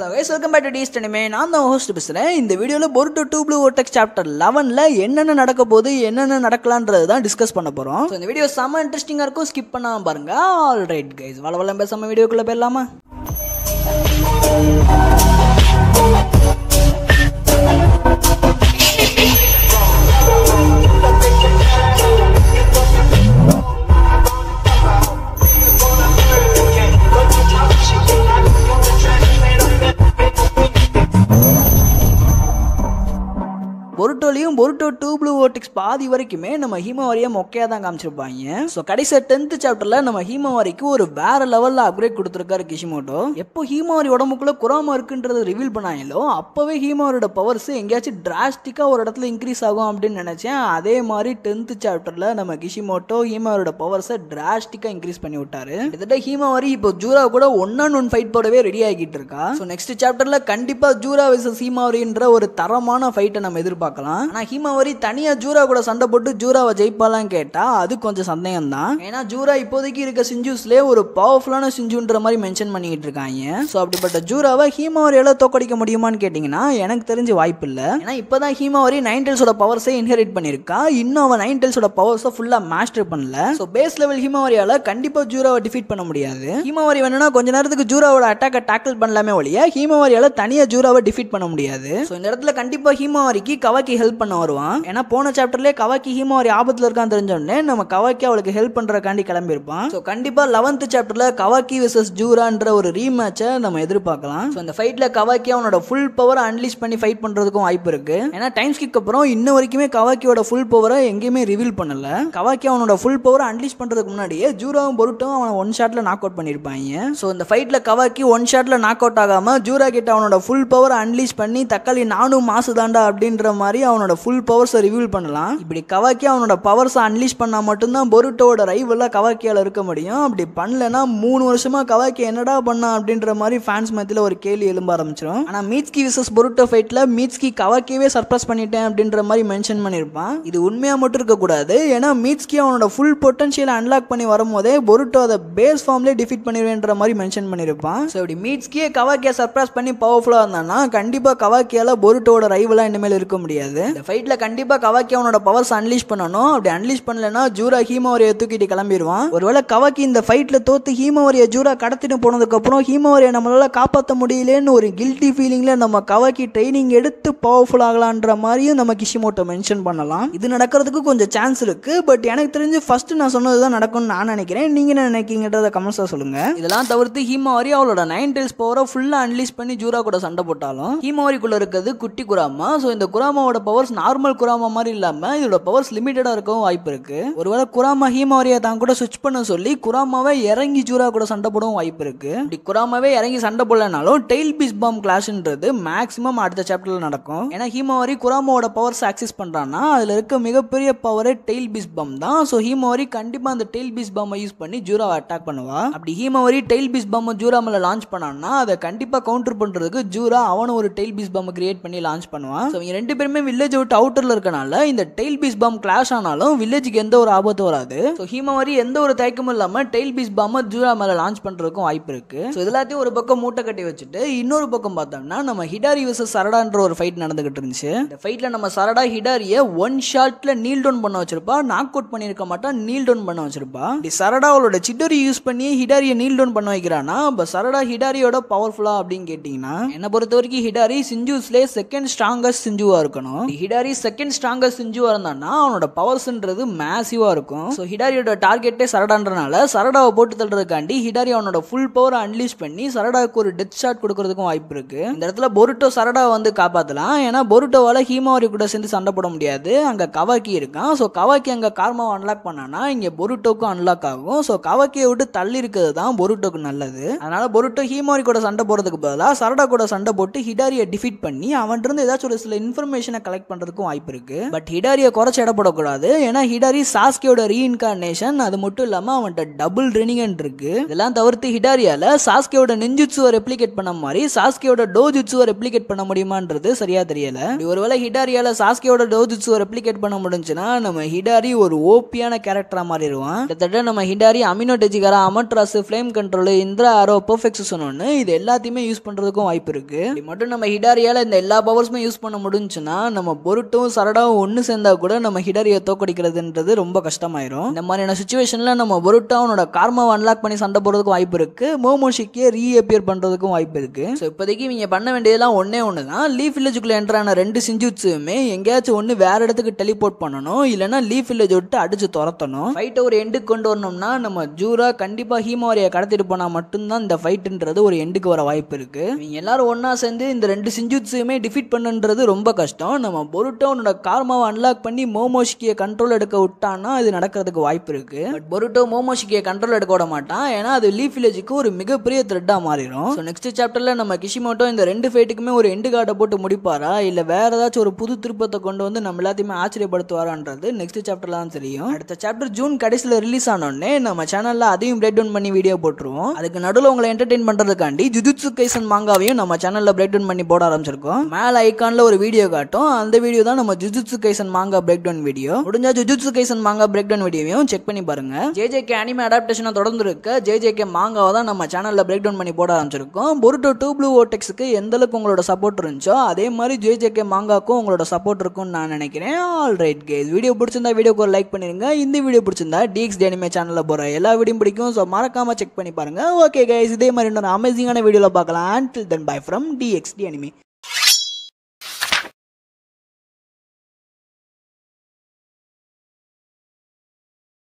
hello guys welcome back to டீஸ் டனிமே நான் தான் ஹோஸ்ட் பேசுகிறேன் இந்த வீடியோவில் பொருட்டு டூ ப்ளூ ஓட்டக் சாப்டர் லெவனில் என்னென்ன நடக்க போகுது என்னென்ன நடக்கலான்றது தான் டிஸ்கஸ் பண்ண போகிறோம் ஸோ இந்த வீடியோ செம்ம இன்ட்ரெஸ்டிங்காக இருக்கும் ஸ்கிப் பண்ணாமல் பாருங்கள் ஆல் ரைட் கைஸ் வளவளம் பேசாமல் வீடியோக்குள்ளே போயிடலாமா பொருட்டோ டூ ப்ளூ ஓட்டிக்ஸ் பாதி வரைக்குமே நம்ம ஹீமவாரியை மொக்கையாக தான் காமிச்சிருப்பாங்க ஸோ கடைசியாக டென்த் சாப்டரில் நம்ம ஹீமவாரிக்கு ஒரு வேற லெவலில் அப்கிரேட் கொடுத்துருக்காரு கிஷிமோட்டோ எப்போ ஹீமவாரி உடம்புக்குள்ளே குரோமா இருக்குன்றது ரிவீல் பண்ணாங்களோ அப்போவே ஹீமாவரியோட பவர்ஸ் எங்கேயாச்சும் டிராஸ்டிக்காக ஒரு இடத்துல இன்க்ரீஸ் ஆகும் அப்படின்னு நினச்சேன் அதே மாதிரி டென்த் சாப்டரில் நம்ம கிஷிமோட்டோ ஹீமாவரியோட பவர்ஸை டிராஸ்டிக்காக இன்க்ரீஸ் பண்ணி விட்டாரு கிட்டத்தட்ட ஹீமாவரி இப்போ ஜூரா கூட ஒன் ஆன் ஒன் ஃபைட் போடவே ரெடி ஆகிட்டு இருக்கா ஸோ நெக்ஸ்ட் சாப்டரில் கண்டிப்பாக ஜூரா விசஸ் ஹீமாவரின்ற ஒரு தரமான ஃபைட்டை நம்ம எதிர்பார்க்கலாம் ஆனால் ஹிமாவரி தனியாக ஜூரா கூட சண்டை போட்டு ஜூராவை ஜெயிப்பாலாம் கேட்டால் அது கொஞ்சம் சந்தேகம் தான் ஏன்னா ஜூரா இப்போதைக்கு இருக்க சிஞ்சூஸ்லேயே ஒரு பவர்ஃபுல்லான சிஞ்சுன்ற மாதிரி மென்ஷன் பண்ணிக்கிட்டு இருக்காங்க ஸோ அப்படிப்பட்ட ஜூராவை எல்லாம் தோக்கடிக்க முடியுமான்னு கேட்டிங்கன்னா எனக்கு தெரிஞ்சு வாய்ப்பு இல்லை ஏன்னா இப்போ தான் நைன் டெல்ஸோட பவர்ஸை இன்ஹெரிட் பண்ணிருக்கா இன்னும் அவன் டெல்ஸோட பவர்ஸை ஃபுல்லா மாஸ்டர் பண்ணல சோ பேஸ் லெவல் ஹிமாவரியால கண்டிப்பா ஜூராவை டிஃபீட் பண்ண முடியாது ஹிமாவரி வேணும்னா கொஞ்ச நேரத்துக்கு ஜூராவோட அட்டாக்கை டேக்கிள் பண்ணலாமே ஒழிய ஹீமாவரியால் தனியாக ஜூராவை டிஃபீட் பண்ண முடியாது ஸோ இந்த இடத்துல கண்டிப்பாக ஹீமாவரிக்கு கவக்கி ஹெல்ப் பண்ண தான் வருவான் ஏன்னா போன சாப்டர்லேயே கவாக்கி ஹீமோ ஒரு ஆபத்தில் இருக்கான்னு தெரிஞ்சோடனே நம்ம கவாக்கி அவளுக்கு ஹெல்ப் பண்ணுறக்காண்டி கிளம்பியிருப்பான் ஸோ கண்டிப்பாக லெவன்த் சாப்டரில் கவாக்கி விசஸ் ஜூரான்ற ஒரு ரீமேட்சை நம்ம எதிர்பார்க்கலாம் ஸோ அந்த ஃபைட்டில் கவாக்கி அவனோட ஃபுல் பவரை அன்லீஸ் பண்ணி ஃபைட் பண்ணுறதுக்கும் வாய்ப்பு இருக்கு ஏன்னா டைம் ஸ்கிக் அப்புறம் இன்ன வரைக்குமே கவாக்கியோட ஃபுல் பவரை எங்கேயுமே ரிவீல் பண்ணல கவாக்கி அவனோட ஃபுல் பவரை அன்லீஸ் பண்ணுறதுக்கு முன்னாடியே ஜூராவும் பொருட்டும் அவன் ஒன் ஷாட்டில் நாக் அவுட் பண்ணியிருப்பாங்க ஸோ இந்த ஃபைட்டில் கவாக்கி ஒன் ஷாட்டில் நாக் அவுட் ஆகாமல் ஜூரா கிட்ட அவனோட ஃபுல் பவர் அன்லீஸ் பண்ணி தக்காளி நானும் மாசு தாண்டா அப்படின்ற மாதிரி அவனோட ஃபுல் பவர்ஸை ரிவீல் பண்ணலாம் இப்படி கவாக்கி அவனோட பவர்ஸை அன்லீஷ் பண்ணால் மட்டும்தான் பொருட்டோட ரைவெல்லாம் கவாக்கியால் இருக்க முடியும் அப்படி பண்ணலன்னா மூணு வருஷமாக கவாக்கி என்னடா பண்ணா அப்படின்ற மாதிரி ஃபேன்ஸ் மத்தியில் ஒரு கேள்வி எழும்ப ஆரம்பிச்சிடும் ஆனால் மீட்ஸ்கி விசஸ் பொருட்டோ ஃபைட்டில் மீட்ஸ்கி கவாக்கியவே சர்ப்ரைஸ் பண்ணிட்டேன் அப்படின்ற மாதிரி மென்ஷன் பண்ணியிருப்பான் இது உண்மையாக மட்டும் இருக்கக்கூடாது ஏன்னா மீட்ஸ்கி அவனோட ஃபுல் பொட்டன்ஷியலை அன்லாக் பண்ணி வரும்போதே பொருட்டோ அதை பேஸ் ஃபார்ம்லேயே டிஃபீட் பண்ணிடுவேன்ற மாதிரி மென்ஷன் பண்ணியிருப்பான் ஸோ இப்படி மீட்ஸ்கியே கவாக்கியை சர்ப்ரைஸ் பண்ணி பவர்ஃபுல்லாக இருந்தான்னா கண்டிப்பாக கவாக்கியால் பொருட்டோட ரைவெல்லாம் இனிமேல் இருக்க முடியாது ஃபைட்ல கண்டிப்பாக கவாக்கி அவனோட பவர்ஸ் அன்லீஷ் பண்ணணும் அப்படி அன்லீஷ் பண்ணலன்னா ஜூரா ஹீமோரியை தூக்கிட்டு கிளம்பிடுவான் ஒருவேளை கவாக்கி இந்த ஃபைட்டில் தோத்து ஹீமோரியை ஜூரா கடத்திட்டு போனதுக்கப்புறம் ஹீமோரியை நம்மளால காப்பாற்ற முடியலன்னு ஒரு கில்ட்டி ஃபீலிங்ல நம்ம கவாக்கி ட்ரைனிங் எடுத்து பவர்ஃபுல் ஆகலான்ற மாதிரியும் நம்ம கிஷிமோட்டோ மென்ஷன் பண்ணலாம் இது நடக்கிறதுக்கு கொஞ்சம் சான்ஸ் இருக்கு பட் எனக்கு தெரிஞ்சு ஃபர்ஸ்ட் நான் சொன்னது தான் நடக்கும்னு நான் நினைக்கிறேன் நீங்க என்ன நினைக்கிங்கன்றத கமெண்ட்ஸ் சொல்லுங்க இதெல்லாம் தவிர்த்து ஹீமாவரி அவளோட நைன் டெல்ஸ் பவரை ஃபுல்லாக அன்லீஸ் பண்ணி ஜூரா கூட சண்டை போட்டாலும் ஹீமாவரிக்குள்ள இருக்கிறது குட்டி குராமா ஸோ இந்த குராமாவோட பவர்ஸ் நார்மல் குராமா மாதிரி இல்லாமல் இதோட பவர்ஸ் லிமிட்டடாக இருக்கவும் வாய்ப்பு இருக்கு ஒருவேளை குராமா ஹீமாரியை தான் கூட சுவிச் பண்ண சொல்லி குராமாவே இறங்கி ஜூரா கூட சண்டை போடவும் வாய்ப்பு இருக்கு இப்படி குராமாவே இறங்கி சண்டை போடலனாலும் டெய்ல் பீஸ் பாம் கிளாஸ்ன்றது மேக்ஸிமம் அடுத்த சாப்டரில் நடக்கும் ஏன்னா ஹீமாவரி குராமாவோட பவர்ஸ் ஆக்சஸ் பண்ணுறான்னா அதில் இருக்க மிகப்பெரிய பவரே டெய்ல் பீஸ் பாம் தான் ஸோ ஹீமாவரி கண்டிப்பாக அந்த டெய்ல் பீஸ் பாம் யூஸ் பண்ணி ஜூராவை அட்டாக் பண்ணுவா அப்படி Himawari tail beast bomb Jura மேல லான்ச் பண்ணான்னா அதை கண்டிப்பாக கவுண்டர் பண்ணுறதுக்கு ஜூரா அவனும் ஒரு டெய்ல் பீஸ் பாம் கிரியேட் பண்ணி லான்ச் பண்ணுவான் ஸோ ரெண்டு பேருமே வில்லேஜ் விட்டு அவுட்டரில் இருக்கனால இந்த டெயில் பீஸ் பாம் கிளாஷ் ஆனாலும் வில்லேஜுக்கு எந்த ஒரு ஆபத்து வராது ஸோ மாதிரி எந்த ஒரு தயக்கமும் இல்லாமல் டெயில் பீஸ் பாம் ஜூரா மேலே லான்ச் பண்ணுறதுக்கும் வாய்ப்பு இருக்கு ஸோ எல்லாத்தையும் ஒரு பக்கம் மூட்டை கட்டி வச்சுட்டு இன்னொரு பக்கம் பார்த்தோம்னா நம்ம ஹிடாரி வர்சஸ் சரடான்ற ஒரு ஃபைட் நடந்துகிட்டு இருந்துச்சு இந்த ஃபைட்ல நம்ம சரடா ஹிடாரியை ஒன் ஷாட்ல நீல் டவுன் பண்ண வச்சிருப்பா நாக் அவுட் பண்ணியிருக்க மாட்டா நீல் டவுன் பண்ண வச்சிருப்பா இப்படி சரடா அவளோட சிட்டோரி யூஸ் பண்ணி ஹிடாரியை நீல் டவுன் பண்ண வைக்கிறானா இப்போ சரடா ஹிடாரியோட பவர்ஃபுல்லா அப்படின்னு கேட்டிங்கன்னா என்னை பொறுத்த வரைக்கும் ஹிடாரி சிஞ்சூஸ்லேயே செகண்ட் ஸ்ட்ராங்கஸ்ட் சிஞ்சுவா இருக்கணும் ஹிடாரி ஹிடாரி செகண்ட் ஸ்ட்ராங்கஸ்ட் சிஞ்சுவாக இருந்தான்னா அவனோட பவர்ஸ்ன்றது மேசிவாக இருக்கும் ஸோ ஹிடாரியோட டார்கெட்டே சரடான்றனால சரடாவை போட்டு தள்ளுறதுக்காண்டி ஹிடாரி அவனோட ஃபுல் பவரை அன்லீஸ் பண்ணி சரடாவுக்கு ஒரு டெத் ஷாட் கொடுக்கறதுக்கும் வாய்ப்பு இருக்கு இந்த இடத்துல பொருட்டோ சரடாவை வந்து காப்பாற்றலாம் ஏன்னா பொருட்டோவால் ஹீமாவரி கூட சேர்ந்து சண்டை போட முடியாது அங்கே கவாக்கி இருக்கான் ஸோ கவாக்கி அங்கே கார்மாவை அன்லாக் பண்ணானா இங்கே பொருட்டோக்கும் அன்லாக் ஆகும் ஸோ கவாக்கியை விட்டு தள்ளி இருக்கிறது தான் பொருட்டோக்கு நல்லது அதனால பொருட்டோ ஹீமாரி கூட சண்டை போடுறதுக்கு பதிலாக சரடா கூட சண்டை போட்டு ஹிடாரியை டிஃபீட் பண்ணி அவன்கிட்ட இருந்து ஏதாச்சும் ஒரு சில இன்ஃபர்மேஷனை கலெக்ட் பண்ணுறது நடக்கிறதுக்கும் வாய்ப்பு இருக்கு பட் ஹிடாரியை குறைச்சி இடப்படக்கூடாது ஏன்னா ஹிடாரி சாஸ்கியோட ரீஇன்கார்னேஷன் அது மட்டும் இல்லாம அவன்கிட்ட டபுள் ரினிகன் இருக்கு இதெல்லாம் தவிர்த்து ஹிடாரியால சாஸ்கியோட நெஞ்சுச்சுவை ரெப்ளிகேட் பண்ண மாதிரி சாஸ்கியோட டோஜுச்சுவை ரெப்ளிகேட் பண்ண முடியுமான்றது சரியா தெரியல ஒருவேளை ஹிடாரியால சாஸ்கியோட டோஜுச்சுவை ரெப்ளிகேட் பண்ண முடிஞ்சுன்னா நம்ம ஹிடாரி ஒரு ஓப்பியான கேரக்டரா மாறிடுவான் கிட்டத்தட்ட நம்ம Hidari Amenotejikara Amaterasu flame control Indra arrow perfect ஒன்று இது எல்லாத்தையுமே யூஸ் பண்றதுக்கும் வாய்ப்பு இருக்கு மட்டும் நம்ம ஹிடாரியால இந்த எல்லா பவர்ஸுமே யூஸ் பண்ண முடிஞ்சுன்னா நம்ம பொருட்டும் சரடாவும் ஒன்று சேர்ந்தா கூட நம்ம ஹிடரியை தோக்கடிக்கிறதுன்றது ரொம்ப கஷ்டமாயிரும் இந்த மாதிரியான சுச்சுவேஷனில் நம்ம பொருட்டா அவனோட கார்மாவை அன்லாக் பண்ணி சண்டை போடுறதுக்கும் வாய்ப்பு இருக்குது மோமோஷிக்கே ரீஅப்பியர் பண்ணுறதுக்கும் வாய்ப்பு இருக்குது ஸோ இப்போதைக்கு நீங்க பண்ண வேண்டியதெல்லாம் ஒன்றே ஒன்று தான் லீஃப் வில்லேஜுக்குள்ள என்ட்ரான ரெண்டு சிஞ்சுட்ஸுமே எங்கேயாச்சும் ஒன்று வேற இடத்துக்கு டெலிபோர்ட் பண்ணணும் இல்லைனா லீஃப் வில்லேஜ் விட்டு அடிச்சு துரத்தணும் ஃபைட்டை ஒரு எண்டுக்கு கொண்டு வரணும்னா நம்ம ஜூரா கண்டிப்பாக ஹீமாவரியை கடத்திட்டு போனால் மட்டும்தான் இந்த ஃபைட்டுன்றது ஒரு எண்டுக்கு வர வாய்ப்பு இருக்குது நீங்க எல்லாரும் ஒன்றா சேர்ந்து இந்த ரெண்டு சிஞ்சுட்ஸுமே டிஃபீட் பண்ணுன்றது ரொம்ப கஷ்டம் நம்ம பொரு பொருட்டோ உன்னோட கார்மாவை அன்லாக் பண்ணி மோமோஷிக்கியை கண்ட்ரோல் எடுக்க விட்டான்னா இது நடக்கிறதுக்கு வாய்ப்பு இருக்கு பட் பொருட்டோ மோமோஷிக்கிய கண்ட்ரோல் எடுக்க விட மாட்டான் ஏன்னா அது லீஃப் வில்லேஜுக்கு ஒரு மிகப்பெரிய த்ரெட்டாக மாறிடும் ஸோ நெக்ஸ்ட் சாப்டர்ல நம்ம கிஷிமோட்டோ இந்த ரெண்டு ஃபைட்டுக்குமே ஒரு எண்டு கார்டை போட்டு முடிப்பாரா இல்லை வேற ஏதாச்சும் ஒரு புது திருப்பத்தை கொண்டு வந்து நம்ம எல்லாத்தையுமே ஆச்சரியப்படுத்துவாரான்றது நெக்ஸ்ட் சாப்டர்ல தான் தெரியும் அடுத்த சாப்டர் ஜூன் கடைசியில் ரிலீஸ் ஆனோடனே நம்ம சேனல்ல அதையும் பிரேக் டவுன் பண்ணி வீடியோ போட்டுருவோம் அதுக்கு நடுவில் உங்களை என்டர்டைன் பண்றதுக்காண்டி ஜுஜுட்சு கைசன் மாங்காவையும் நம்ம சேனல்ல பிரேக் டவுன் பண்ணி போட ஆரம்பிச்சிருக்கோம் மேல ஐக்கான்ல ஒரு வீடியோ காட்டும் அந்த வீடியோ வீடியோ தான் நம்ம ஜுஜுட்சு கைசன் மாங்கா பிரேக் டவுன் வீடியோ முடிஞ்சா ஜுஜுட்சு கைசன் மாங்கா பிரேக் டவுன் வீடியோவையும் செக் பண்ணி பாருங்க ஜேஜே கே அனிமே அடாப்டேஷனை தொடர்ந்து இருக்க ஜேஜே கே மாங்காவை தான் நம்ம சேனலில் பிரேக் டவுன் பண்ணி போட ஆரம்பிச்சிருக்கோம் பொருட்டோ டூ ப்ளூ ஓடெக்ஸுக்கு எந்த அளவுக்கு உங்களோட சப்போர்ட் இருந்துச்சோ அதே மாதிரி ஜேஜே கே மாங்காக்கும் உங்களோட சப்போர்ட் இருக்கும்னு நான் நினைக்கிறேன் ஆல் ரைட் கேஸ் வீடியோ பிடிச்சிருந்தா வீடியோக்கு ஒரு லைக் பண்ணிருங்க இந்த வீடியோ பிடிச்சிருந்தா டிஎக்ஸ் டேனிமே சேனலில் போற எல்லா வீடியும் பிடிக்கும் ஸோ மறக்காம செக் பண்ணி பாருங்க ஓகே கேஸ் இதே மாதிரி இன்னொரு அமேசிங்கான வீடியோவில் பார்க்கலாம் and then bye from T anime